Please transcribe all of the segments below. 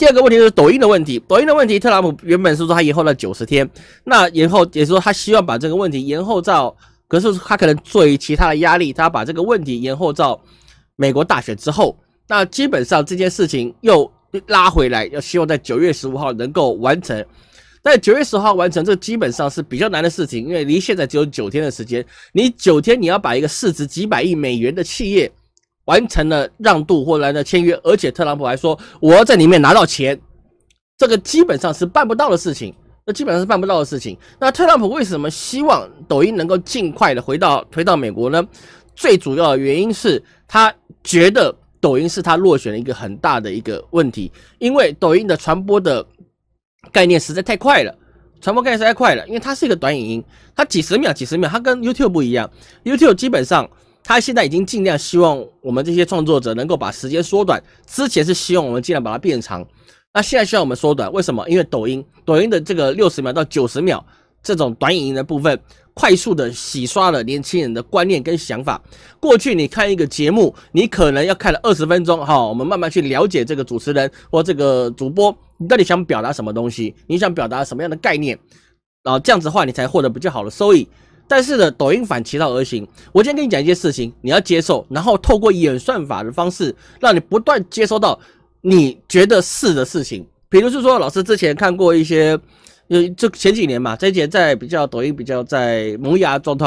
第二个问题就是抖音的问题，抖音的问题，特朗普原本是说他延后到九十天，那延后也是说他希望把这个问题延后到，可是他可能作为其他的压力，他把这个问题延后到美国大选之后，那基本上这件事情又拉回来，要希望在九月十五号能够完成，在九月十号完成这基本上是比较难的事情，因为离现在只有九天的时间，你九天你要把一个市值几百亿美元的企业。完成了让渡或者的签约，而且特朗普还说我要在里面拿到钱，这个基本上是办不到的事情。那基本上是办不到的事情。那特朗普为什么希望抖音能够尽快的回到回到美国呢？最主要的原因是他觉得抖音是他落选的一个很大的一个问题，因为抖音的传播的概念实在太快了，传播概念太快了，因为它是一个短影音，它几十秒几十秒，它跟 YouTube 不一样，YouTube 基本上。他现在已经尽量希望我们这些创作者能够把时间缩短。之前是希望我们尽量把它变长，那现在希望我们缩短。为什么？因为抖音，抖音的这个六十秒到九十秒这种短影音的部分，快速的洗刷了年轻人的观念跟想法。过去你看一个节目，你可能要看了二十分钟哈，我们慢慢去了解这个主持人或这个主播到底想表达什么东西，你想表达什么样的概念，然后这样子的话你才获得比较好的收益。但是呢，抖音反其道而行。我今天跟你讲一件事情，你要接受，然后透过演算法的方式，让你不断接收到你觉得是的事情。比如是说，老师之前看过一些，有，这前几年嘛，这几年在比较抖音比较在萌芽状态，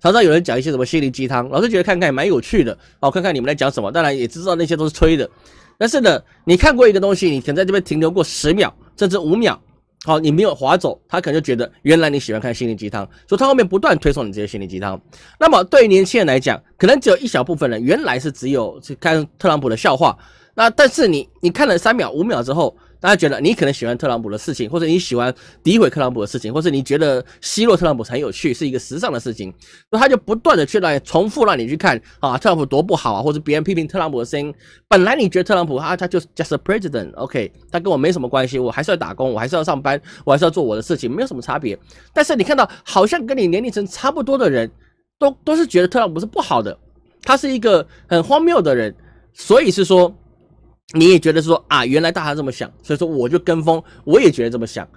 常常有人讲一些什么心灵鸡汤，老师觉得看看也蛮有趣的，哦，看看你们在讲什么。当然也知道那些都是吹的。但是呢，你看过一个东西，你能在这边停留过十秒，甚至五秒。好，你没有划走，他可能就觉得原来你喜欢看心灵鸡汤，所以他后面不断推送你这些心灵鸡汤。那么对于年轻人来讲，可能只有一小部分人原来是只有去看特朗普的笑话，那但是你你看了三秒五秒之后。大家觉得你可能喜欢特朗普的事情，或者你喜欢诋毁特朗普的事情，或者你觉得奚落特朗普很有趣，是一个时尚的事情，那他就不断的去让你重复让你去看啊，特朗普多不好啊，或者别人批评特朗普的声音。本来你觉得特朗普他他就是 just a president，OK，他跟我没什么关系，我还是要打工，我还是要上班，我还是要做我的事情，没有什么差别。但是你看到好像跟你年龄层差不多的人，都都是觉得特朗普是不好的，他是一个很荒谬的人，所以是说。你也觉得说啊，原来大家这么想，所以说我就跟风，我也觉得这么想，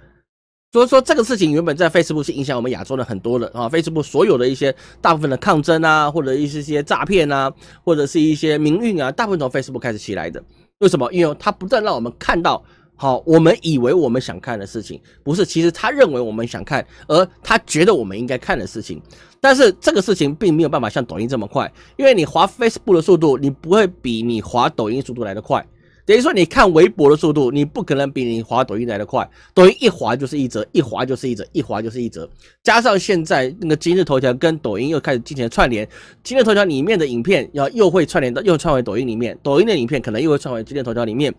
所以说这个事情原本在 Facebook 是影响我们亚洲人很多的啊，Facebook 所有的一些大部分的抗争啊，或者一些些诈骗啊，或者是一些民运啊，大部分从 Facebook 开始起来的。为什么？因为它不断让我们看到，好，我们以为我们想看的事情，不是，其实他认为我们想看，而他觉得我们应该看的事情，但是这个事情并没有办法像抖音这么快，因为你滑 Facebook 的速度，你不会比你滑抖音速度来得快。等于说，你看微博的速度，你不可能比你滑抖音来的快。抖音一滑就是一折，一滑就是一折，一滑就是一折。加上现在那个今日头条跟抖音又开始进行串联，今日头条里面的影片要又会串联到，又串回抖音里面，抖音的影片可能又会串回今日头条里面。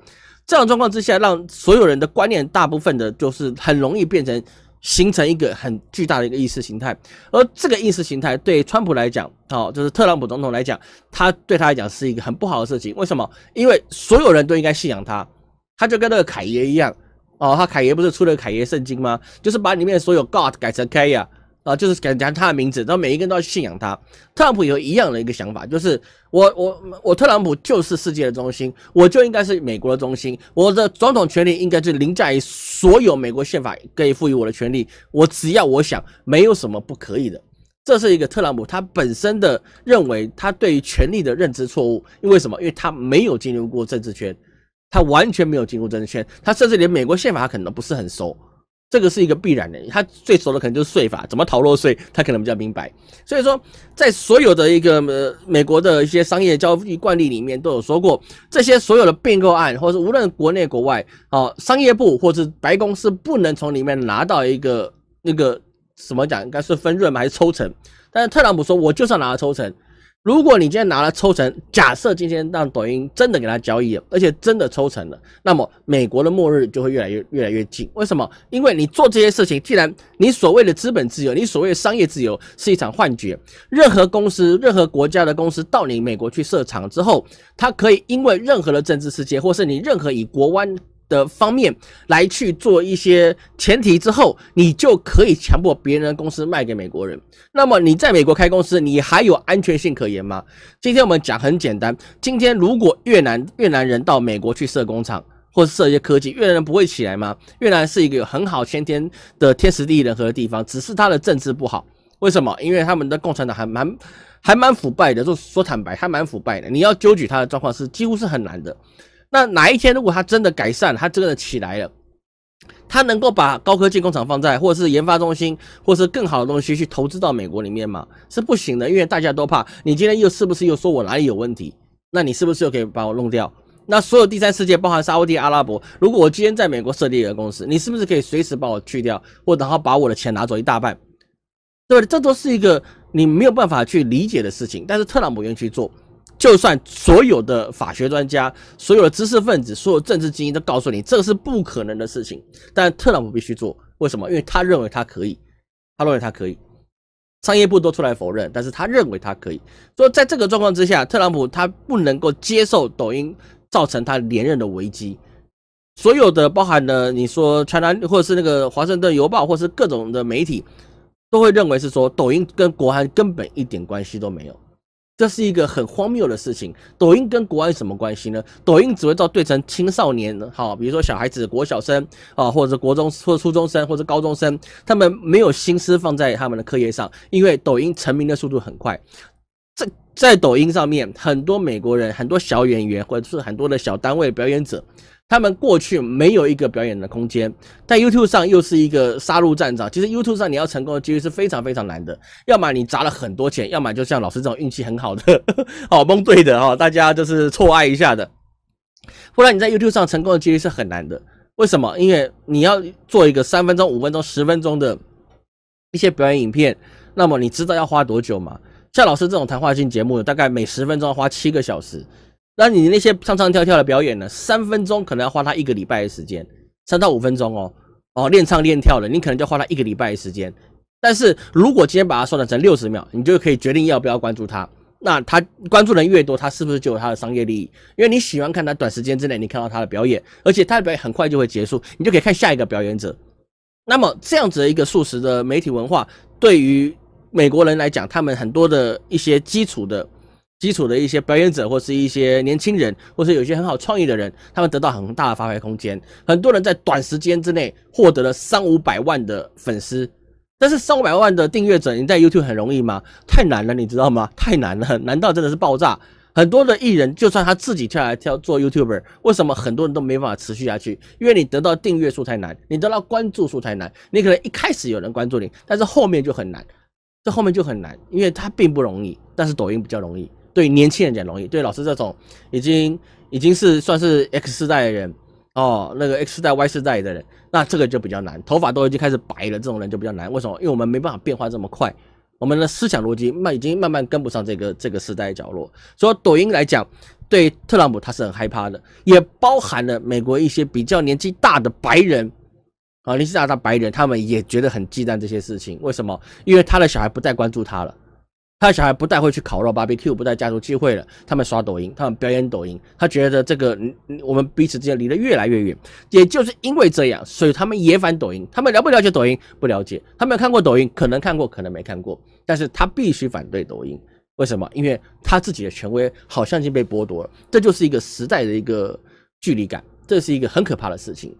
这种状况之下，让所有人的观念大部分的，就是很容易变成。形成一个很巨大的一个意识形态，而这个意识形态对川普来讲，哦，就是特朗普总统来讲，他对他来讲是一个很不好的事情。为什么？因为所有人都应该信仰他，他就跟那个凯爷一样，哦，他凯爷不是出了《凯爷圣经》吗？就是把里面所有 God 改成凯爷。啊，就是敢讲他的名字，然后每一个人都要信仰他。特朗普有一样的一个想法，就是我我我，特朗普就是世界的中心，我就应该是美国的中心，我的总统权力应该是凌驾于所有美国宪法可以赋予我的权利，我只要我想，没有什么不可以的。这是一个特朗普他本身的认为他对于权力的认知错误。因为什么？因为他没有进入过政治圈，他完全没有进入政治圈，他甚至连美国宪法他可能不是很熟。这个是一个必然的，他最熟的可能就是税法，怎么逃漏税，他可能比较明白。所以说，在所有的一个呃美国的一些商业交易惯例里面都有说过，这些所有的并购案，或者是无论国内国外，哦，商业部或是白宫是不能从里面拿到一个那个什么讲，应该是分润还是抽成？但是特朗普说，我就是拿了抽成。如果你今天拿了抽成，假设今天让抖音真的给他交易了，而且真的抽成了，那么美国的末日就会越来越越来越近。为什么？因为你做这些事情，既然你所谓的资本自由，你所谓商业自由是一场幻觉。任何公司、任何国家的公司到你美国去设厂之后，它可以因为任何的政治事件，或是你任何以国湾的方面来去做一些前提之后，你就可以强迫别人的公司卖给美国人。那么你在美国开公司，你还有安全性可言吗？今天我们讲很简单，今天如果越南越南人到美国去设工厂或者设一些科技，越南人不会起来吗？越南是一个有很好先天的天时地利人和的地方，只是他的政治不好。为什么？因为他们的共产党还蛮还蛮腐败的，就说坦白还蛮腐败的。你要纠举他的状况是几乎是很难的。那哪一天如果他真的改善，他真的起来了，他能够把高科技工厂放在，或者是研发中心，或者是更好的东西去投资到美国里面吗？是不行的，因为大家都怕你今天又是不是又说我哪里有问题？那你是不是又可以把我弄掉？那所有第三世界，包含沙地、阿拉伯，如果我今天在美国设立一个公司，你是不是可以随时把我去掉，或然后把我的钱拿走一大半？对？这都是一个你没有办法去理解的事情，但是特朗普愿意去做。就算所有的法学专家、所有的知识分子、所有政治精英都告诉你，这是不可能的事情，但特朗普必须做。为什么？因为他认为他可以，他认为他可以。商业部都出来否认，但是他认为他可以。说，在这个状况之下，特朗普他不能够接受抖音造成他连任的危机。所有的包含了你说《全南》或者是那个《华盛顿邮报》或是各种的媒体，都会认为是说抖音跟国安根本一点关系都没有。这是一个很荒谬的事情。抖音跟国外什么关系呢？抖音只会造对成青少年，好，比如说小孩子国小生啊，或者国中或初中生或者高中生，他们没有心思放在他们的课业上，因为抖音成名的速度很快。在在抖音上面，很多美国人，很多小演员，或者是很多的小单位表演者，他们过去没有一个表演的空间。在 YouTube 上又是一个杀戮战场。其实 YouTube 上你要成功的几率是非常非常难的，要么你砸了很多钱，要么就像老师这种运气很好的，好蒙对的哈，大家就是错爱一下的。不然你在 YouTube 上成功的几率是很难的。为什么？因为你要做一个三分钟、五分钟、十分钟的一些表演影片，那么你知道要花多久吗？像老师这种谈话性节目大概每十分钟要花七个小时。那你那些唱唱跳跳的表演呢，三分钟可能要花他一个礼拜的时间，三到五分钟哦，哦练唱练跳的，你可能就花他一个礼拜的时间。但是如果今天把它缩短成六十秒，你就可以决定要不要关注他。那他关注人越多，他是不是就有他的商业利益？因为你喜欢看他短时间之内你看到他的表演，而且他的表演很快就会结束，你就可以看下一个表演者。那么这样子的一个素食的媒体文化，对于。美国人来讲，他们很多的一些基础的、基础的一些表演者，或是一些年轻人，或是有一些很好创意的人，他们得到很大的发挥空间。很多人在短时间之内获得了三五百万的粉丝，但是三五百万的订阅者，你在 YouTube 很容易吗？太难了，你知道吗？太难了！难道真的是爆炸？很多的艺人，就算他自己跳来跳做 YouTuber，为什么很多人都没办法持续下去？因为你得到订阅数太难，你得到关注数太难。你可能一开始有人关注你，但是后面就很难。后面就很难，因为它并不容易。但是抖音比较容易，对年轻人讲容易，对老师这种已经已经是算是 X 世代的人哦，那个 X 代 Y 世代的人，那这个就比较难。头发都已经开始白了，这种人就比较难。为什么？因为我们没办法变化这么快，我们的思想逻辑慢，已经慢慢跟不上这个这个时代的角落。所以抖音来讲，对特朗普他是很害怕的，也包含了美国一些比较年纪大的白人。啊，林斯达他白人，他们也觉得很忌惮这些事情。为什么？因为他的小孩不再关注他了，他的小孩不再会去烤肉、barbecue，不再家族聚会了。他们刷抖音，他们表演抖音。他觉得这个我们彼此之间离得越来越远。也就是因为这样，所以他们也反抖音。他们了不了解抖音？不了解。他们看过抖音？可能看过，可能没看过。但是他必须反对抖音。为什么？因为他自己的权威好像已经被剥夺了。这就是一个时代的一个距离感，这是一个很可怕的事情。